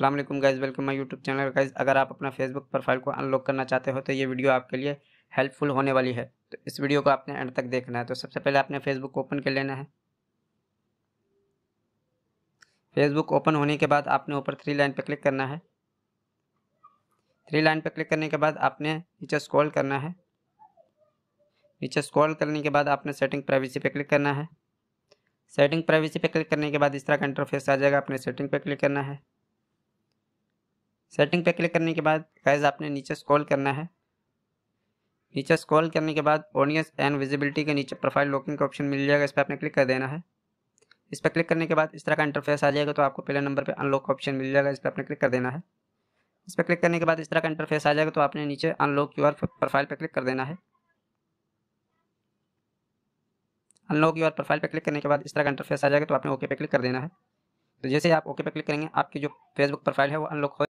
अल्लाम guys welcome my YouTube channel guys अगर आप अपना फेसबुक प्रोफाइल को अनलॉक करना चाहते हो तो ये वीडियो आपके लिए हेल्पफुल होने वाली है तो इस वीडियो को आपने एंड तक देखना है तो सबसे पहले आपने फेसबुक ओपन कर लेना है फेसबुक ओपन होने के बाद आपने ऊपर थ्री लाइन पर क्लिक करना है थ्री लाइन पर क्लिक करने के बाद आपने नीचे स्क्रॉल करना है नीचे स्क्रॉल करने के बाद आपने सेटिंग प्राइवेसी पे क्लिक करना है सेटिंग प्राइवेसी पे क्लिक करने के बाद इस तरह का इंटरफेस आ जाएगा आपने सेटिंग पे क्लिक करना है सेटिंग पे क्लिक करने के बाद गैज़ आपने नीचे स्क्रॉल करना है नीचे स्क्रॉल करने के बाद ऑडियंस एंड विजिबिलिटी के नीचे प्रोफाइल लॉकिंग का ऑप्शन मिल जाएगा इस पर आपने क्लिक कर देना है इस पर क्लिक करने के बाद इस तरह का इंटरफेस आ जाएगा तो आपको पहले नंबर पर अनलॉक का ऑप्शन मिल जाएगा इस पर आपने क्लिक कर देना है इस पर क्लिक करने के बाद इस तरह का इंटरफेस आ जाएगा तो आपने नीचे अनलॉक क्यू प्रोफाइल पर क्लिक कर देना है अनलॉक यूर प्रोफाइल पर क्लिक करने के बाद इस तरह का इंटरफेस आ जाएगा तो आपने ओके पे क्लिक कर देना है तो जैसे आप ओके पे क्लिक करेंगे आपकी जो फेसबुक प्रोफाइल है वो अनलॉक हो